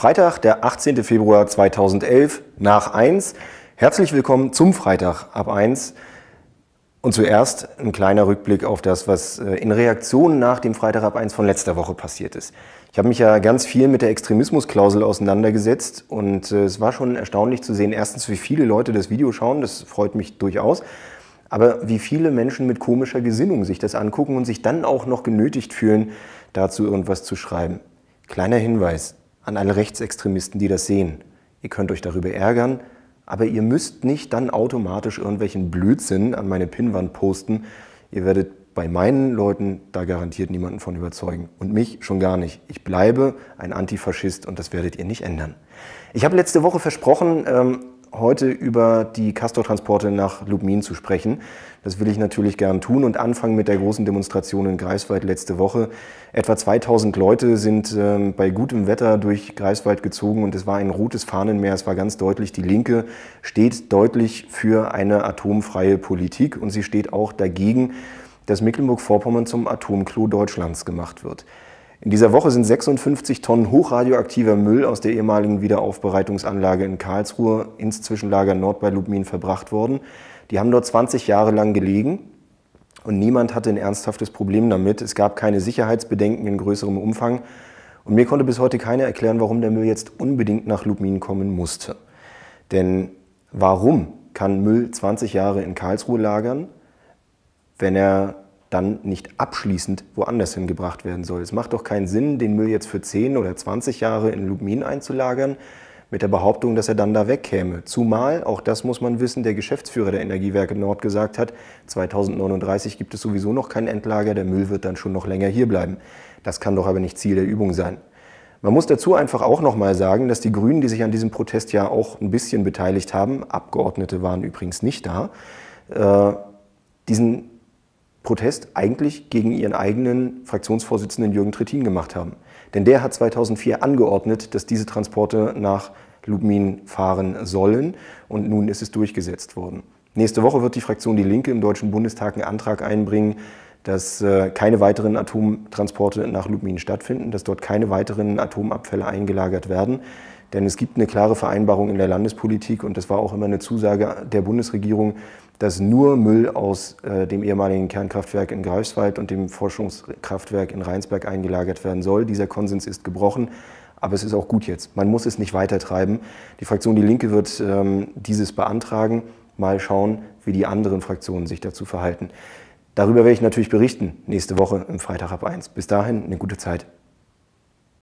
Freitag, der 18. Februar 2011 nach 1. Herzlich willkommen zum Freitag ab 1. Und zuerst ein kleiner Rückblick auf das, was äh, in Reaktion nach dem Freitag ab 1 von letzter Woche passiert ist. Ich habe mich ja ganz viel mit der Extremismusklausel auseinandergesetzt und äh, es war schon erstaunlich zu sehen, erstens, wie viele Leute das Video schauen, das freut mich durchaus, aber wie viele Menschen mit komischer Gesinnung sich das angucken und sich dann auch noch genötigt fühlen, dazu irgendwas zu schreiben. Kleiner Hinweis, an alle Rechtsextremisten, die das sehen. Ihr könnt euch darüber ärgern, aber ihr müsst nicht dann automatisch irgendwelchen Blödsinn an meine Pinnwand posten. Ihr werdet bei meinen Leuten da garantiert niemanden von überzeugen. Und mich schon gar nicht. Ich bleibe ein Antifaschist und das werdet ihr nicht ändern. Ich habe letzte Woche versprochen, ähm, heute über die Castor-Transporte nach Lubmin zu sprechen. Das will ich natürlich gern tun und anfangen mit der großen Demonstration in Greifswald letzte Woche. Etwa 2000 Leute sind äh, bei gutem Wetter durch Greifswald gezogen und es war ein rotes Fahnenmeer. Es war ganz deutlich, die Linke steht deutlich für eine atomfreie Politik und sie steht auch dagegen, dass Mecklenburg-Vorpommern zum Atomklo Deutschlands gemacht wird. In dieser Woche sind 56 Tonnen hochradioaktiver Müll aus der ehemaligen Wiederaufbereitungsanlage in Karlsruhe ins Zwischenlager Nord bei Lubmin verbracht worden. Die haben dort 20 Jahre lang gelegen und niemand hatte ein ernsthaftes Problem damit. Es gab keine Sicherheitsbedenken in größerem Umfang. Und mir konnte bis heute keiner erklären, warum der Müll jetzt unbedingt nach Lubmin kommen musste. Denn warum kann Müll 20 Jahre in Karlsruhe lagern, wenn er dann nicht abschließend woanders hingebracht werden soll. Es macht doch keinen Sinn, den Müll jetzt für 10 oder 20 Jahre in Lubmin einzulagern, mit der Behauptung, dass er dann da wegkäme. Zumal, auch das muss man wissen, der Geschäftsführer der Energiewerke Nord gesagt hat, 2039 gibt es sowieso noch kein Endlager, der Müll wird dann schon noch länger hier bleiben. Das kann doch aber nicht Ziel der Übung sein. Man muss dazu einfach auch nochmal sagen, dass die Grünen, die sich an diesem Protest ja auch ein bisschen beteiligt haben, Abgeordnete waren übrigens nicht da, äh, diesen Protest eigentlich gegen ihren eigenen Fraktionsvorsitzenden Jürgen Trittin gemacht haben. Denn der hat 2004 angeordnet, dass diese Transporte nach Lubmin fahren sollen und nun ist es durchgesetzt worden. Nächste Woche wird die Fraktion Die Linke im Deutschen Bundestag einen Antrag einbringen, dass äh, keine weiteren Atomtransporte nach Lubmin stattfinden, dass dort keine weiteren Atomabfälle eingelagert werden. Denn es gibt eine klare Vereinbarung in der Landespolitik und das war auch immer eine Zusage der Bundesregierung, dass nur Müll aus äh, dem ehemaligen Kernkraftwerk in Greifswald und dem Forschungskraftwerk in Rheinsberg eingelagert werden soll. Dieser Konsens ist gebrochen. Aber es ist auch gut jetzt. Man muss es nicht weitertreiben. Die Fraktion Die Linke wird ähm, dieses beantragen. Mal schauen, wie die anderen Fraktionen sich dazu verhalten. Darüber werde ich natürlich berichten nächste Woche im Freitag ab 1. Bis dahin eine gute Zeit.